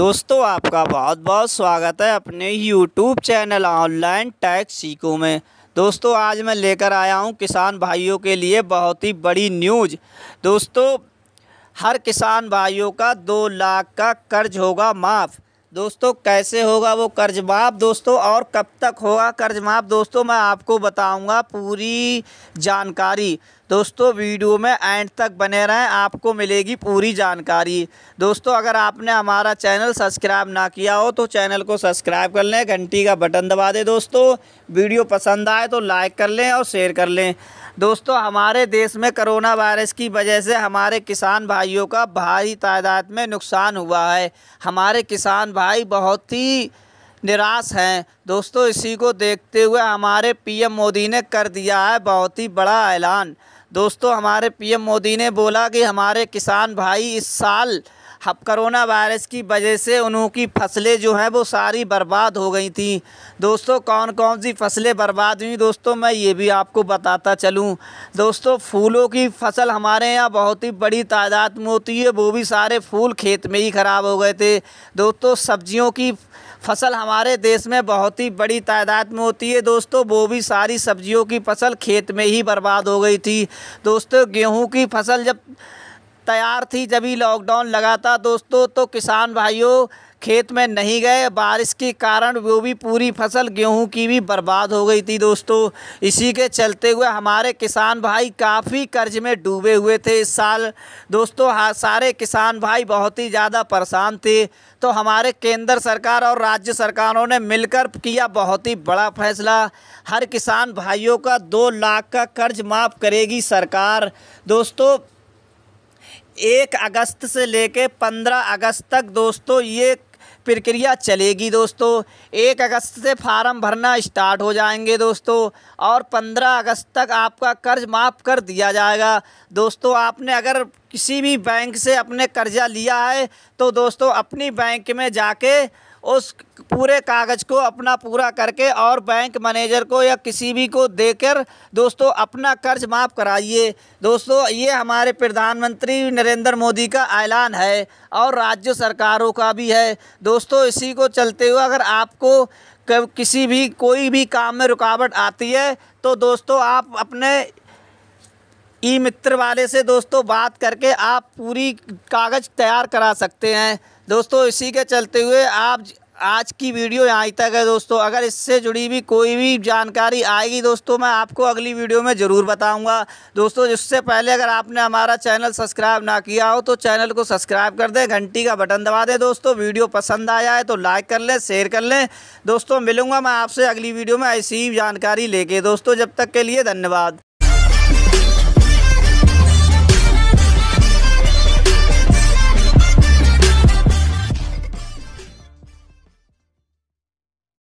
दोस्तों आपका बहुत बहुत स्वागत है अपने YouTube चैनल ऑनलाइन टैक्स सीखो में दोस्तों आज मैं लेकर आया हूं किसान भाइयों के लिए बहुत ही बड़ी न्यूज दोस्तों हर किसान भाइयों का दो लाख का कर्ज होगा माफ़ दोस्तों कैसे होगा वो कर्ज माफ दोस्तों और कब तक होगा कर्ज माफ दोस्तों मैं आपको बताऊँगा पूरी जानकारी दोस्तों वीडियो में एंड तक बने रहें आपको मिलेगी पूरी जानकारी दोस्तों अगर आपने हमारा चैनल सब्सक्राइब ना किया हो तो चैनल को सब्सक्राइब कर लें घंटी का बटन दबा दें दोस्तों वीडियो पसंद आए तो लाइक कर लें और शेयर कर लें दोस्तों हमारे देश में कोरोना वायरस की वजह से हमारे किसान भाइयों का भारी तादाद में नुकसान हुआ है हमारे किसान भाई बहुत ही निराश हैं दोस्तों इसी को देखते हुए हमारे पीएम मोदी ने कर दिया है बहुत ही बड़ा ऐलान दोस्तों हमारे पीएम मोदी ने बोला कि हमारे किसान भाई इस साल हब करोना वायरस की वजह से उनकी फसलें जो हैं वो सारी बर्बाद हो गई थी दोस्तों कौन कौन सी फसलें बर्बाद हुई दोस्तों मैं ये भी आपको बताता चलूं दोस्तों फूलों की फसल हमारे यहाँ बहुत ही बड़ी तादाद में होती है वो भी सारे फूल खेत में ही ख़राब हो गए थे दोस्तों सब्जियों की फसल हमारे देश में बहुत ही बड़ी तादाद में होती है दोस्तों वो भी सारी सब्जियों की फसल खेत में ही बर्बाद हो गई थी दोस्तों गेहूँ की फसल जब तैयार थी जब ही लॉकडाउन लगा था दोस्तों तो किसान भाइयों खेत में नहीं गए बारिश के कारण वो भी पूरी फसल गेहूं की भी बर्बाद हो गई थी दोस्तों इसी के चलते हुए हमारे किसान भाई काफ़ी कर्ज में डूबे हुए थे इस साल दोस्तों हाँ सारे किसान भाई बहुत ही ज़्यादा परेशान थे तो हमारे केंद्र सरकार और राज्य सरकारों ने मिलकर किया बहुत ही बड़ा फैसला हर किसान भाइयों का दो लाख का कर्ज माफ़ करेगी सरकार दोस्तों एक अगस्त से लेके पंद्रह अगस्त तक दोस्तों ये प्रक्रिया चलेगी दोस्तों एक अगस्त से फार्म भरना स्टार्ट हो जाएंगे दोस्तों और पंद्रह अगस्त तक आपका कर्ज माफ़ कर दिया जाएगा दोस्तों आपने अगर किसी भी बैंक से अपने कर्जा लिया है तो दोस्तों अपनी बैंक में जाके उस पूरे कागज़ को अपना पूरा करके और बैंक मैनेजर को या किसी भी को देकर दोस्तों अपना कर्ज माफ़ कराइए दोस्तों ये हमारे प्रधानमंत्री नरेंद्र मोदी का ऐलान है और राज्य सरकारों का भी है दोस्तों इसी को चलते हुए अगर आपको किसी भी कोई भी काम में रुकावट आती है तो दोस्तों आप अपने ई मित्र वाले से दोस्तों बात करके आप पूरी कागज़ तैयार करा सकते हैं दोस्तों इसी के चलते हुए आप आज की वीडियो यहाँ तक है दोस्तों अगर इससे जुड़ी भी कोई भी जानकारी आएगी दोस्तों मैं आपको अगली वीडियो में ज़रूर बताऊंगा दोस्तों इससे पहले अगर आपने हमारा चैनल सब्सक्राइब ना किया हो तो चैनल को सब्सक्राइब कर दें घंटी का बटन दबा दें दोस्तों वीडियो पसंद आया है तो लाइक कर लें शेयर कर लें दोस्तों मिलूँगा मैं आपसे अगली वीडियो में ऐसी ही जानकारी लेके दोस्तों जब तक के लिए धन्यवाद